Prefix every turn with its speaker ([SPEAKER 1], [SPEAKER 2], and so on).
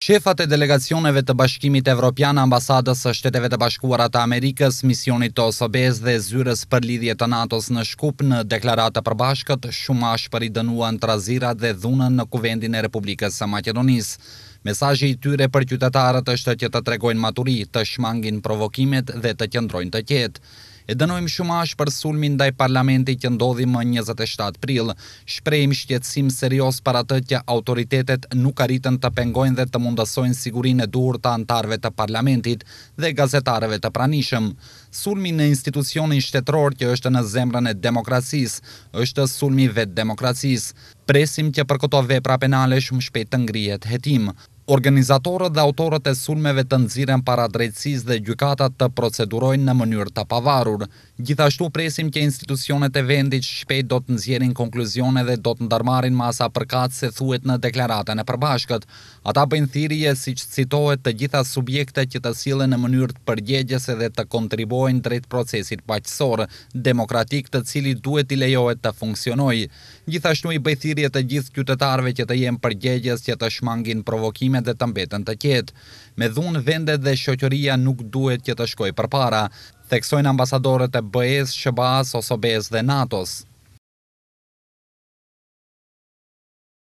[SPEAKER 1] Shefat e delegacioneve të bashkimit evropian ambasadës së shteteve të bashkuarat të Amerikës, misionit të Osobes dhe zyres për lidhje të natos në shkup në deklaratë për përbashkët, shumë për i dënua në trazira dhe dhunën në kuvendin e Republikës së Macedonisë. Mesajë i tyre për qytetarët është të të tregojnë maturi, të shmangin provokimet dhe të qëndrojnë të qetë e dënojmë shumë ashë për sulmin ndaj parlamenti që ndodhi më 27 pril. Shprejmë shqetsim serios për atë që autoritetet nuk arritën të pengojnë dhe të mundësojnë sigurin e dur të antarve të parlamentit dhe gazetareve të pranishëm. Sulmin në institucionin shtetror që është në zemrën e demokracis, është sulmi vetë demokracis. Presim që për këto vepra penale shumë shpetë të ngrijet hetim. Organizatorët dhe autorët e sulmeve të nxirren para drejtësisë dhe gjykatat të procedurojnë në mënyrë të pavarur. Gjithashtu presim që institucionet e vendit shpejt do të nxjerrin konkluzione dhe do të ndarmarin masa përkat se thuhet në deklaratën e përbashkët. Ata bëjnë thirrje që citohet të gjitha subjektet që të sillen në mënyrë të përgjegjes dhe të kontribuojnë drejt procesit paqësor demokratik të cili duhet i lejohet të funksionojë. Gjithashtu i bëj thirrje të gjithë qytetarëve që të jenë përgjegjës që të shmangin provokime vendet dhe të mbetën të qetë. Me dhunë vendet dhe shoqëria nuk duhet që të shkojë përpara, theksojnë ambasadorët e BE-s, SHBA-s, s dhe NATO-s.